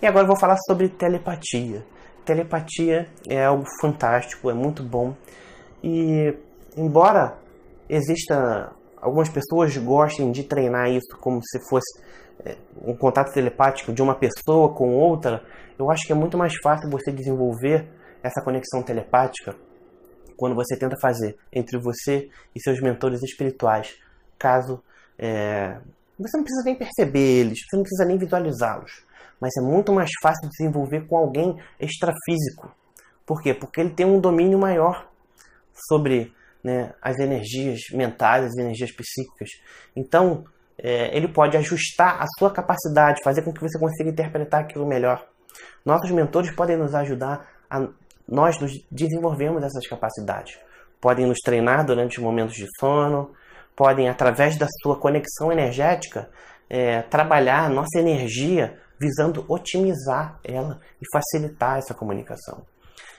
E agora eu vou falar sobre telepatia. Telepatia é algo fantástico, é muito bom. E embora exista algumas pessoas gostem de treinar isso como se fosse é, um contato telepático de uma pessoa com outra, eu acho que é muito mais fácil você desenvolver essa conexão telepática quando você tenta fazer entre você e seus mentores espirituais, caso é, você não precisa nem perceber eles, você não precisa nem visualizá-los. Mas é muito mais fácil desenvolver com alguém extrafísico. Por quê? Porque ele tem um domínio maior sobre né, as energias mentais, as energias psíquicas. Então, é, ele pode ajustar a sua capacidade, fazer com que você consiga interpretar aquilo melhor. Nossos mentores podem nos ajudar a nós nos desenvolvermos essas capacidades. Podem nos treinar durante momentos de sono, podem, através da sua conexão energética, é, trabalhar a nossa energia visando otimizar ela e facilitar essa comunicação.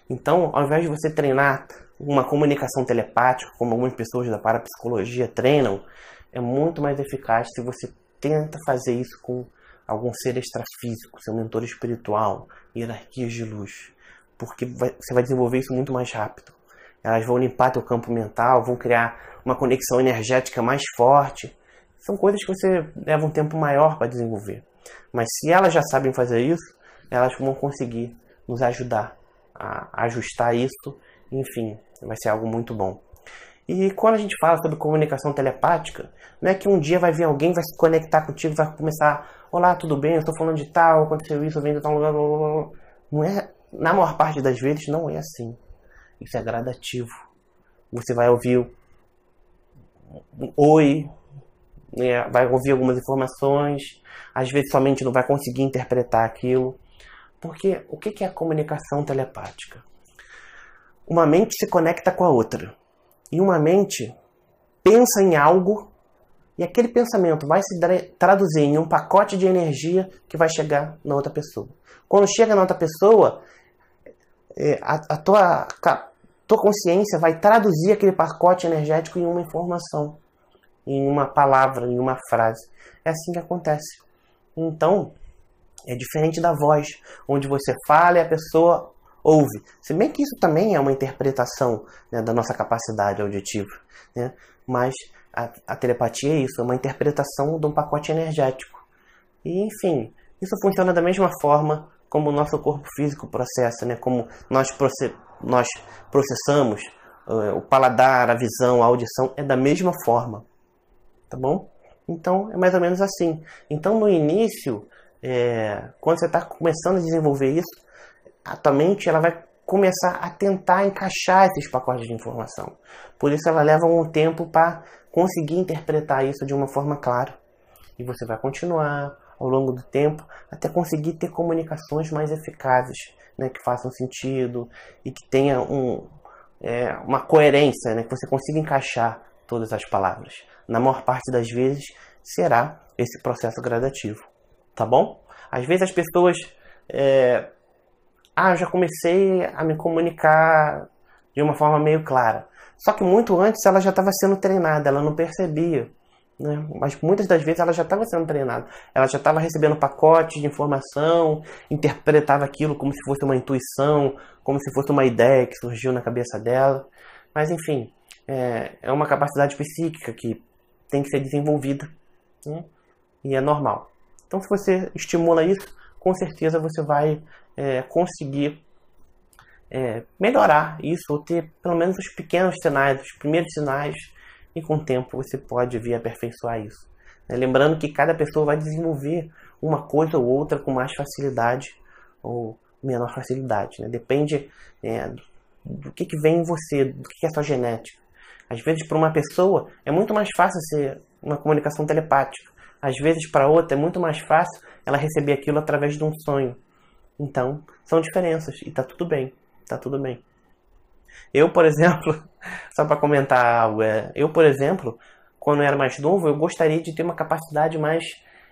Então, ao invés de você treinar uma comunicação telepática, como algumas pessoas da parapsicologia treinam, é muito mais eficaz se você tenta fazer isso com algum ser extrafísico, seu mentor espiritual, hierarquias de luz, porque vai, você vai desenvolver isso muito mais rápido elas vão limpar teu campo mental, vão criar uma conexão energética mais forte. São coisas que você leva um tempo maior para desenvolver. Mas se elas já sabem fazer isso, elas vão conseguir nos ajudar a ajustar isso. Enfim, vai ser algo muito bom. E quando a gente fala sobre comunicação telepática, não é que um dia vai vir alguém, vai se conectar contigo, vai começar: Olá, tudo bem? Eu estou falando de tal, aconteceu isso, eu venho de tal lugar. Não é, na maior parte das vezes, não é assim. Isso é gradativo. Você vai ouvir um oi, né? vai ouvir algumas informações, às vezes sua mente não vai conseguir interpretar aquilo. Porque o que é a comunicação telepática? Uma mente se conecta com a outra. E uma mente pensa em algo e aquele pensamento vai se traduzir em um pacote de energia que vai chegar na outra pessoa. Quando chega na outra pessoa, é, a, tua tua consciência vai traduzir aquele pacote energético em uma informação, em uma palavra, em uma frase. É assim que acontece. Então, é diferente da voz, onde você fala e a pessoa ouve. Se bem que isso também é uma interpretação né, da nossa capacidade auditiva. Né? Mas a, a, telepatia é isso, é uma interpretação de um pacote energético. E, enfim, isso funciona da mesma forma como o nosso corpo físico processa, né? como nós, proce nós processamos uh, o paladar, a visão, a audição, é da mesma forma. Tá bom? Então é mais ou menos assim. Então no início, é, quando você está começando a desenvolver isso, a tua mente ela vai começar a tentar encaixar esses pacotes de informação. Por isso ela leva um tempo para conseguir interpretar isso de uma forma clara. E você vai continuar ao longo do tempo até conseguir ter comunicações mais eficazes, né, que façam sentido e que tenha um, é, uma coerência, né, que você consiga encaixar todas as palavras. Na maior parte das vezes será esse processo gradativo, tá bom? Às vezes as pessoas, é, ah, eu já comecei a me comunicar de uma forma meio clara. Só que muito antes ela já estava sendo treinada, ela não percebia né? Mas muitas das vezes ela já estava sendo treinada, ela já estava recebendo pacotes de informação, interpretava aquilo como se fosse uma intuição, como se fosse uma ideia que surgiu na cabeça dela. Mas enfim, é, é uma capacidade psíquica que tem que ser desenvolvida né? e é normal. Então, se você estimula isso, com certeza você vai é, conseguir é, melhorar isso, ou ter pelo menos os pequenos sinais, os primeiros sinais e com o tempo você pode vir aperfeiçoar isso. Né? Lembrando que cada pessoa vai desenvolver uma coisa ou outra com mais facilidade ou menor facilidade. Né? Depende é, do que, que vem em você, do que, que é sua genética. Às vezes, para uma pessoa, é muito mais fácil ser uma comunicação telepática. Às vezes, para outra, é muito mais fácil ela receber aquilo através de um sonho. Então, são diferenças e está tudo bem. está tudo bem. Eu, por exemplo, só para comentar algo, é, eu, por exemplo, quando eu era mais novo, eu gostaria de ter uma capacidade mais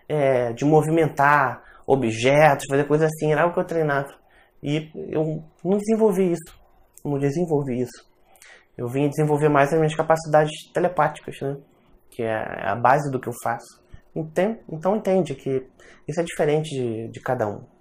é, de movimentar objetos, fazer coisas assim, era algo que eu treinava. E eu não desenvolvi isso, não desenvolvi isso. Eu vim desenvolver mais as minhas capacidades telepáticas, né? que é a base do que eu faço. Então, então entende que isso é diferente de, de cada um.